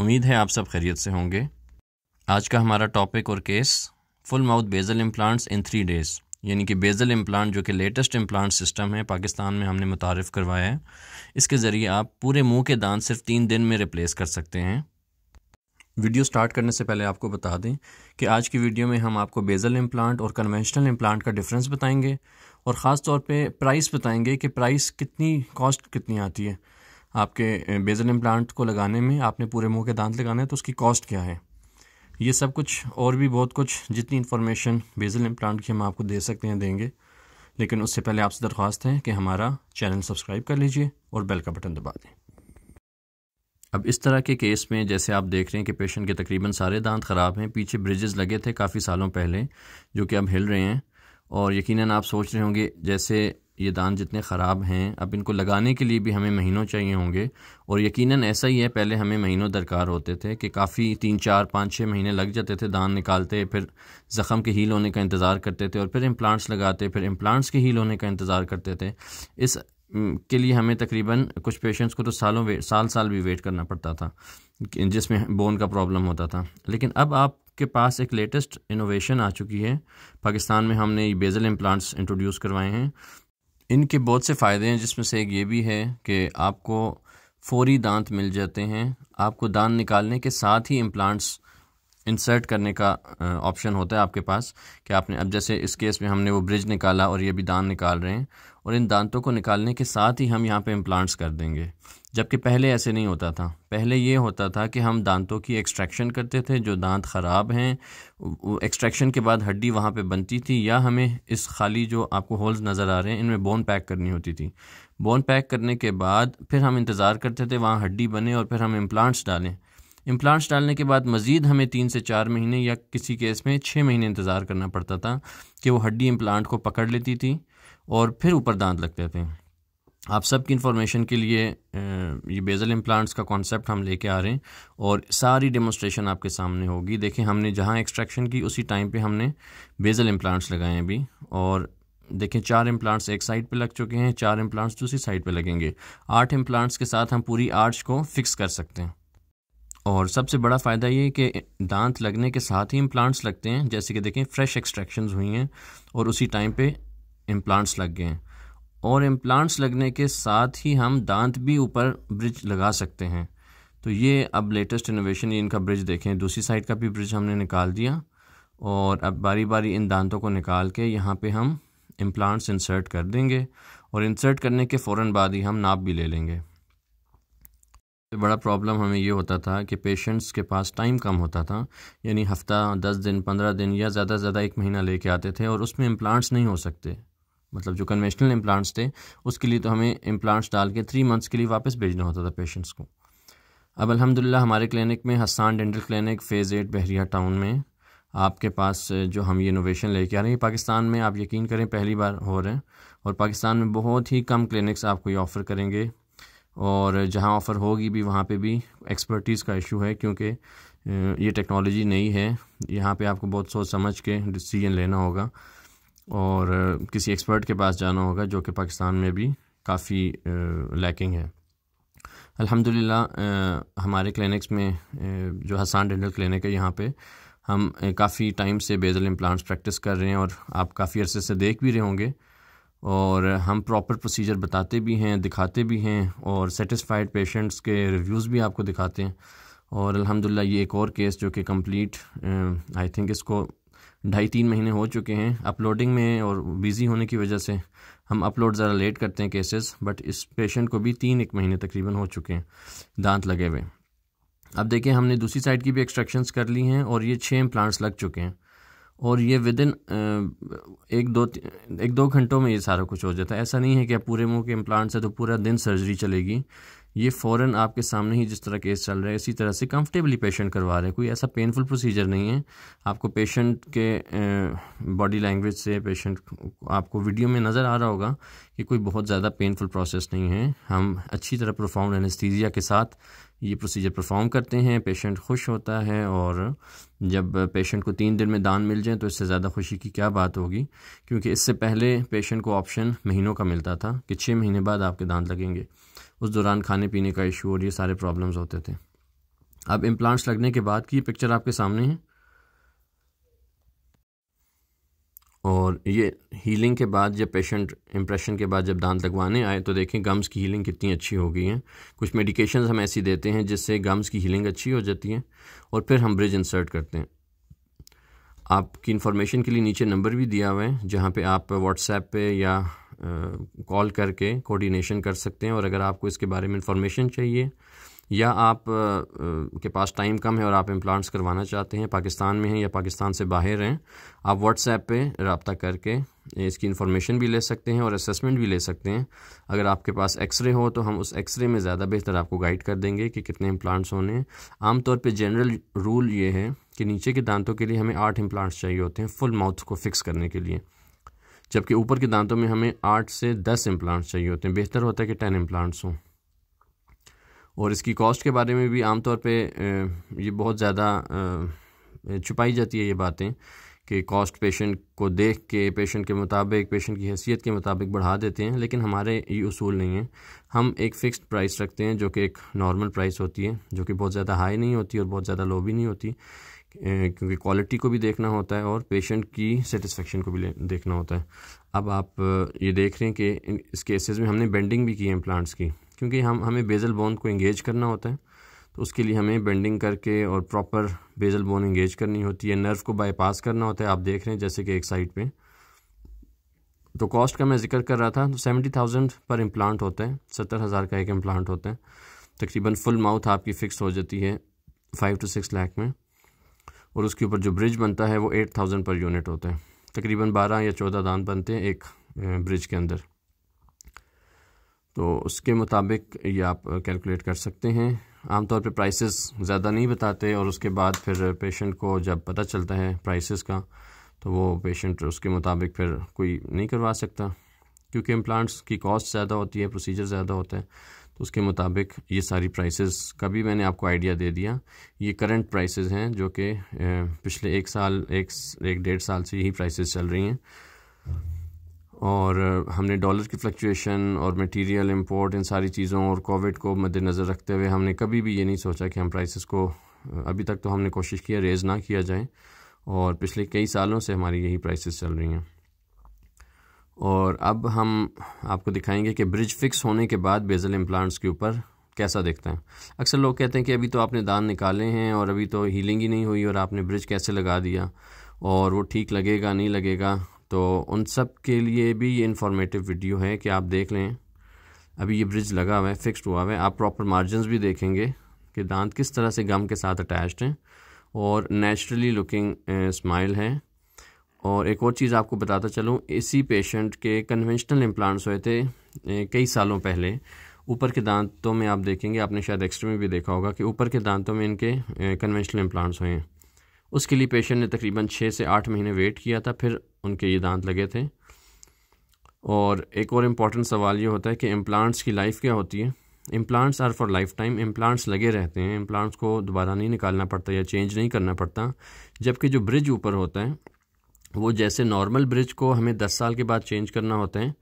उम्मीद है आप सब खैरियत से होंगे आज का हमारा टॉपिक और case full mouth basal implants in three days यानी कि बेजल इम्प्लांट जो कि लेटेस्ट इम्प्लांट सिस्टम है पाकिस्तान में हमने मुतारफ़ करवाया है इसके ज़रिए आप पूरे मुंह के दांत सिर्फ तीन दिन में रिप्लेस कर सकते हैं वीडियो स्टार्ट करने से पहले आपको बता दें कि आज की वीडियो में हम आपको बेजल इम्प्लांट और कन्वेंशनल इम्प्लांट का डिफरेंस बताएंगे और ख़ास तौर पे प्राइस बताएंगे कि प्राइस कितनी कॉस्ट कितनी आती है आपके बेजल इम्प्लांट को लगाने में आपने पूरे मुंह के दांत लगाने हैं तो उसकी कॉस्ट क्या है ये सब कुछ और भी बहुत कुछ जितनी इन्फॉर्मेशन बेजल इम्प्लांट की हम आपको दे सकते हैं देंगे लेकिन उससे पहले आपसे दरख्वास्त है कि हमारा चैनल सब्सक्राइब कर लीजिए और बेल का बटन दबा दें अब इस तरह के केस में जैसे आप देख रहे हैं कि पेशेंट के तकरीबन सारे दांत ख़राब हैं पीछे ब्रिजेस लगे थे काफ़ी सालों पहले जो कि अब हिल रहे हैं और यकीनन आप सोच रहे होंगे जैसे ये दांत जितने ख़राब हैं अब इनको लगाने के लिए भी हमें महीनों चाहिए होंगे और यकीनन ऐसा ही है पहले हमें महीनों दरकार होते थे कि काफ़ी तीन चार पाँच छः महीने लग जाते थे दांत निकालते फिर ज़ख़म के हील होने का इंतज़ार करते थे और फिर इम्प्लांट्स लगाते फिर इम्प्लांट्स के हील होने का इंतज़ार करते थे इस के लिए हमें तकरीबन कुछ पेशेंट्स को तो सालों साल साल भी वेट करना पड़ता था जिसमें बोन का प्रॉब्लम होता था लेकिन अब आप के पास एक लेटेस्ट इनोवेशन आ चुकी है पाकिस्तान में हमने ये बेज़ल इम्प्लांट्स इंट्रोड्यूस करवाए हैं इनके बहुत से फ़ायदे हैं जिसमें से एक ये भी है कि आपको फौरी दांत मिल जाते हैं आपको दांत निकालने के साथ ही इम्प्लांट्स इंसर्ट करने का ऑप्शन होता है आपके पास कि आपने अब जैसे इस केस में हमने वो ब्रिज निकाला और ये भी दांत निकाल रहे हैं और इन दांतों को निकालने के साथ ही हम यहाँ पे इम्प्लांट्स कर देंगे जबकि पहले ऐसे नहीं होता था पहले ये होता था कि हम दांतों की एक्सट्रैक्शन करते थे जो दांत ख़राब हैं एक्सट्रैक्शन के बाद हड्डी वहाँ पे बनती थी या हमें इस खाली जो आपको होल्स नज़र आ रहे हैं इनमें बोन पैक करनी होती थी बोन पैक करने के बाद फिर हम इंतज़ार करते थे वहाँ हड्डी बने और फिर हम इम्प्लांट्स डालें इम्प्लांट्स डालने के बाद मज़ीद हमें तीन से चार महीने या किसी केस में छः महीने इंतज़ार करना पड़ता था कि वो हड्डी इम्प्लांट को पकड़ लेती थी और फिर ऊपर दांत लगते थे आप सब की इन्फॉर्मेशन के लिए ये बेज़ल इम्प्लांट्स का कॉन्सेप्ट हम लेके आ रहे हैं और सारी डेमोस्ट्रेशन आपके सामने होगी देखें हमने जहाँ एक्सट्रैक्शन की उसी टाइम पे हमने बेज़ल इम्प्लांट्स लगाए हैं अभी और देखें चार इम्प्लांट्स एक साइड पे लग चुके हैं चार इम्प्लांट्स दूसरी साइड पे लगेंगे आठ इम्प्लांट्स के साथ हम पूरी आर्च को फिक्स कर सकते हैं और सबसे बड़ा फ़ायदा ये कि दांत लगने के साथ ही इम्प्लांट्स लगते हैं जैसे कि देखें फ्रेश एक्सट्रैक्शन हुई हैं और उसी टाइम पे इम्प्लांट्स लग गए हैं और इम्प्लांट्स लगने के साथ ही हम दांत भी ऊपर ब्रिज लगा सकते हैं तो ये अब लेटेस्ट इनोवेशन ये इनका ब्रिज देखें दूसरी साइड का भी ब्रिज हमने निकाल दिया और अब बारी बारी इन दांतों को निकाल के यहाँ पर हम इम्प्लांट्स इंसर्ट कर देंगे और इंसर्ट करने के फ़ौर बाद ही हम नाप भी ले लेंगे सबसे बड़ा प्रॉब्लम हमें ये होता था कि पेशेंट्स के पास टाइम कम होता था यानी हफ्ता दस दिन पंद्रह दिन या ज़्यादा से ज़्यादा एक महीना लेके आते थे और उसमें इम्प्लांट्स नहीं हो सकते मतलब जो कन्वेंशनल इम्प्लांट्स थे उसके लिए तो हमें इम्प्लांट्स डाल के थ्री मंथ्स के लिए वापस भेजना होता था पेशेंट्स को अब अलहमदिल्ला हमारे क्लिनिक में Hasan dental clinic phase eight Bahria town में आपके पास जो हम ये इनोवेशन लेके आ रहे हैं पाकिस्तान में आप यकीन करें पहली बार हो रहे हैं और पाकिस्तान में बहुत ही कम क्लिनिक्स आपको ये ऑफ़र करेंगे और जहाँ ऑफ़र होगी भी वहाँ पे भी एक्सपर्टीज़ का इशू है क्योंकि ये टेक्नोलॉजी नई है यहाँ पे आपको बहुत सोच समझ के डिसीजन लेना होगा और किसी एक्सपर्ट के पास जाना होगा जो कि पाकिस्तान में भी काफ़ी लैकिंग है अल्हम्दुलिल्लाह हमारे क्लिनिक्स में जो हसान डेंटल क्लिनिक है यहाँ पे हम काफ़ी टाइम से बेजल इम्प्लांट्स प्रैक्टिस कर रहे हैं और आप काफ़ी अरसे से देख भी रहे होंगे और हम प्रॉपर प्रोसीजर बताते भी हैं दिखाते भी हैं और सेटिस्फाइड पेशेंट्स के रिव्यूज़ भी आपको दिखाते हैं और अल्हम्दुलिल्लाह ये एक और केस जो कि कंप्लीट आई थिंक इसको ढाई तीन महीने हो चुके हैं अपलोडिंग में और बिज़ी होने की वजह से हम अपलोड ज़रा लेट करते हैं केसेस बट इस पेशेंट को भी तीन एक महीने तकरीबन हो चुके हैं दांत लगे हुए अब देखिए हमने दूसरी साइड की भी एक्सट्रक्शंस कर ली हैं और ये छः इम्प्लांट्स लग चुके हैं और ये विद इन एक दो एक दो घंटों में ये सारा कुछ हो जाता है ऐसा नहीं है कि पूरे मुंह के इम्प्लांट है तो पूरा दिन सर्जरी चलेगी ये फ़ौरन आपके सामने ही जिस तरह केस चल रहा है इसी तरह से कंफर्टेबली पेशेंट करवा रहे हैं कोई ऐसा पेनफुल प्रोसीजर नहीं है आपको पेशेंट के बॉडी लैंग्वेज से पेशेंट आपको वीडियो में नज़र आ रहा होगा कि कोई बहुत ज़्यादा पेनफुल प्रोसेस नहीं है हम अच्छी तरह प्रोफाउंड एनेस्थीजिया के साथ ये प्रोसीजर परफॉर्म करते हैं पेशेंट खुश होता है और जब पेशेंट को तीन दिन में दान मिल जाए तो इससे ज़्यादा खुशी की क्या बात होगी क्योंकि इससे पहले पेशेंट को ऑप्शन महीनों का मिलता था कि छः महीने बाद आपके दांत लगेंगे उस दौरान खाने पीने का इशू और ये सारे प्रॉब्लम्स होते थे अब इम्प्लांट्स लगने के बाद की पिक्चर आपके सामने है और ये हीलिंग के बाद जब पेशेंट इम्प्रेशन के बाद जब दांत लगवाने आए तो देखें गम्स की हीलिंग कितनी अच्छी हो गई है कुछ मेडिकेशन हम ऐसी देते हैं जिससे गम्स की हीलिंग अच्छी हो जाती है और फिर हम ब्रिज इंसर्ट करते हैं आपकी इन्फॉर्मेशन के लिए नीचे नंबर भी दिया हुआ है जहाँ पे आप व्हाट्सएप पे या कॉल करके कोऑर्डिनेशन कर सकते हैं और अगर आपको इसके बारे में इंफॉर्मेशन चाहिए या आप आ, के पास टाइम कम है और आप इम्प्लांट्स करवाना चाहते हैं पाकिस्तान में हैं या पाकिस्तान से बाहर हैं आप व्हाट्सएप पे रबता करके इसकी इन्फॉर्मेशन भी ले सकते हैं और असेसमेंट भी ले सकते हैं अगर आपके पास एक्सरे हो तो हम उस एक्सरे में ज़्यादा बेहतर आपको गाइड कर देंगे कि कितने इम्प्लांट्स होने आमतौर पर जनरल रूल ये है कि नीचे के दांतों के लिए हमें आठ इम्प्लांट्स चाहिए होते हैं फुल माउथ को फिक्स करने के लिए जबकि ऊपर के दांतों में हमें आठ से दस इम्प्लांट्स चाहिए होते हैं बेहतर होता है कि टेन इम्प्लांट्स हों और इसकी कॉस्ट के बारे में भी आमतौर पे ये बहुत ज़्यादा छुपाई जाती है ये बातें कि कॉस्ट पेशेंट को देख के पेशेंट के मुताबिक पेशेंट की हैसियत के मुताबिक बढ़ा देते हैं लेकिन हमारे ये उसूल नहीं हैं हम एक फ़िक्स प्राइस रखते हैं जो कि एक नॉर्मल प्राइस होती है जो कि बहुत ज़्यादा हाई नहीं होती और बहुत ज़्यादा लो भी नहीं होती क्योंकि क्वालिटी को भी देखना होता है और पेशेंट की सेटिस्फेक्शन को भी देखना होता है अब आप ये देख रहे हैं कि इस केसेस में हमने बेंडिंग भी की है प्लांट्स की क्योंकि हम हमें बेज़ल बोन को इंगेज करना होता है तो उसके लिए हमें बेंडिंग करके और प्रॉपर बेज़ल बोन इंगेज करनी होती है नर्व को बाईपास करना होता है आप देख रहे हैं जैसे कि एक साइड पे तो कॉस्ट का मैं जिक्र कर रहा था तो सेवेंटी थाउजेंड पर इम्प्लांट होता है सत्तर हज़ार का एक इम्प्लांट होता है तकरीबन फुल माउथ आपकी फ़िक्स हो जाती है फाइव टू सिक्स लाख में और उसके ऊपर जो ब्रिज बनता है वो एट थाउजेंड पर यूनिट होता है तकरीबन बारह या चौदह दान बनते हैं एक ब्रिज के अंदर तो उसके मुताबिक ये आप कैलकुलेट कर सकते हैं आमतौर पे प्राइसेस ज़्यादा नहीं बताते और उसके बाद फिर पेशेंट को जब पता चलता है प्राइसेस का तो वो पेशेंट उसके मुताबिक फिर कोई नहीं करवा सकता क्योंकि इम्प्लांट्स की कॉस्ट ज़्यादा होती है प्रोसीजर ज़्यादा होता है तो उसके मुताबिक ये सारी प्राइसेस का भी मैंने आपको आइडिया दे दिया ये करंट प्राइसेस हैं जो कि पिछले एक साल एक एक डेढ़ साल से यही प्राइसेस चल रही हैं और हमने डॉलर की फ्लक्चुएशन और मटेरियल इंपोर्ट इन सारी चीज़ों और कोविड को मद्देनज़र रखते हुए हमने कभी भी ये नहीं सोचा कि हम प्राइसेस को अभी तक तो हमने कोशिश किया रेज़ ना किया जाए और पिछले कई सालों से हमारी यही प्राइसेस चल रही हैं और अब हम आपको दिखाएंगे कि ब्रिज फिक्स होने के बाद बेजल इम्प्लांट्स के ऊपर कैसा देखते हैं अक्सर लोग कहते हैं कि अभी तो आपने दान निकाले हैं और अभी तो हीलिंग ही नहीं हुई और आपने ब्रिज कैसे लगा दिया और वो ठीक लगेगा नहीं लगेगा तो उन सब के लिए भी ये इंफॉर्मेटिव वीडियो है कि आप देख लें अभी ये ब्रिज लगा हुआ है फिक्स्ड हुआ हुआ है आप प्रॉपर मार्जिन भी देखेंगे कि दांत किस तरह से गम के साथ अटैच्ड हैं और नेचुरली लुकिंग स्माइल है और एक और चीज़ आपको बताता चलूँ इसी पेशेंट के कन्वेंशनल इम्प्लांट्स हुए थे कई सालों पहले ऊपर के दांतों में आप देखेंगे आपने शायद एक्स्ट्रा में भी देखा होगा कि ऊपर के दांतों में इनके कन्वेंशनल इम्प्लांट्स हुए हैं उसके लिए पेशेंट ने तकरीबन छः से आठ महीने वेट किया था फिर उनके ये दांत लगे थे और एक और इम्पॉर्टेंट सवाल ये होता है कि इम्प्लांट्स की लाइफ क्या होती है implants are for lifetime implants लगे रहते हैं इम्प्लांट्स को दोबारा नहीं निकालना पड़ता या चेंज नहीं करना पड़ता जबकि जो ब्रिज ऊपर होता है वो जैसे नॉर्मल ब्रिज को हमें दस साल के बाद चेंज करना होता है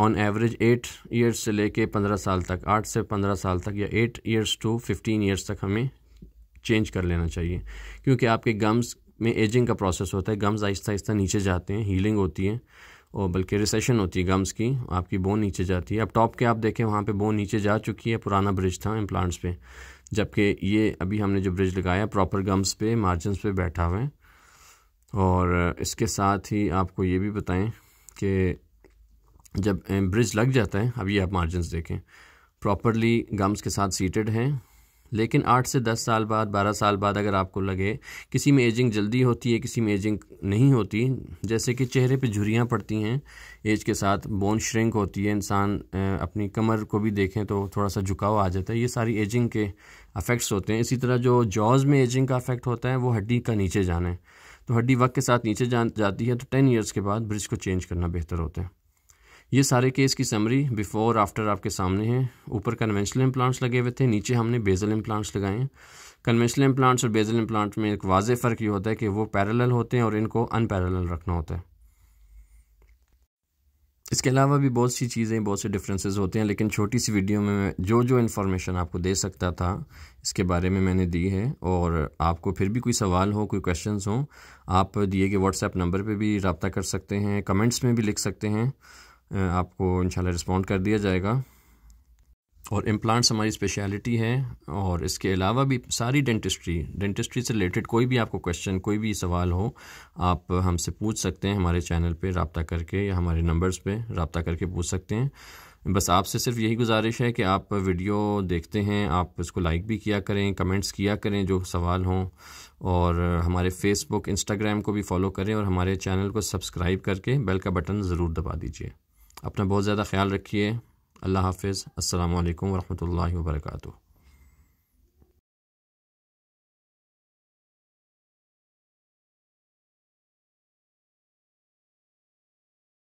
ऑन एवरेज एट ईयर्स से लेके पंद्रह साल तक आठ से पंद्रह साल तक या eight years to fifteen years तक हमें चेंज कर लेना चाहिए क्योंकि आपके गम्स में एजिंग का प्रोसेस होता है गम्स आहिस्ता आहिस्ता नीचे जाते हैं हीलिंग होती है और बल्कि रिसेशन होती है गम्स की आपकी बोन नीचे जाती है अब टॉप के आप देखें वहाँ पे बोन नीचे जा चुकी है पुराना ब्रिज था इम्प्लांट्स पे जबकि ये अभी हमने जो ब्रिज लगाया प्रॉपर गम्स पे मार्जिन पे बैठा हुआ है और इसके साथ ही आपको ये भी बताएं कि जब ब्रिज लग जाता है अब ये आप मार्जिन देखें प्रॉपरली गम्स के साथ सीटेड हैं लेकिन आठ से दस साल बाद बारह साल बाद अगर आपको लगे किसी में एजिंग जल्दी होती है किसी में एजिंग नहीं होती जैसे कि चेहरे पे झुरियाँ पड़ती हैं एज के साथ बोन श्रिंक होती है इंसान अपनी कमर को भी देखें तो थोड़ा सा झुकाव आ जाता है ये सारी एजिंग के अफेक्ट्स होते हैं इसी तरह जो जॉज़ में एजिंग का अफेक्ट होता है वो हड्डी का नीचे जाना है तो हड्डी वक्त के साथ नीचे जान जाती है तो टेन ईयर्स के बाद ब्रिज को चेंज करना बेहतर होता है ये सारे केस की समरी बिफोर आफ्टर आपके सामने हैं ऊपर कन्वेंशनल इम्प्लांट्स लगे हुए थे नीचे हमने बेजल इम्प्लांट्स लगाए हैं कन्वेंशनल इम्प्लांट्स और बेजल इम्प्लांट्स में एक वाज फ़र्क ये होता है कि वो पैरल होते हैं और इनको अनपैरल रखना होता है इसके अलावा भी बहुत सी चीज़ें बहुत से डिफरेंसेस होते हैं लेकिन छोटी सी वीडियो में जो जो इन्फॉर्मेशन आपको दे सकता था इसके बारे में मैंने दी है और आपको फिर भी कोई सवाल हो कोई क्वेश्चंस हो आप दिए गए व्हाट्सएप नंबर पे भी रबता कर सकते हैं कमेंट्स में भी लिख सकते हैं आपको इंशाल्लाह रिस्पॉन्ड कर दिया जाएगा और इम्प्लांट्स हमारी स्पेशलिटी है और इसके अलावा भी सारी डेंटिस्ट्री डेंटिस्ट्री से रिलेटेड कोई भी आपको क्वेश्चन कोई भी सवाल हो आप हमसे पूछ सकते हैं हमारे चैनल पे रबता करके या हमारे नंबर्स पे रबता करके पूछ सकते हैं बस आपसे सिर्फ यही गुजारिश है कि आप वीडियो देखते हैं आप इसको लाइक भी किया करें कमेंट्स किया करें जो सवाल हों और हमारे फेसबुक इंस्टाग्राम को भी फॉलो करें और हमारे चैनल को सब्सक्राइब करके बेल का बटन ज़रूर दबा दीजिए अपना बहुत ज़्यादा ख्याल रखिए अल्लाह हाफिज़ अल्लाम वरहमल वर्का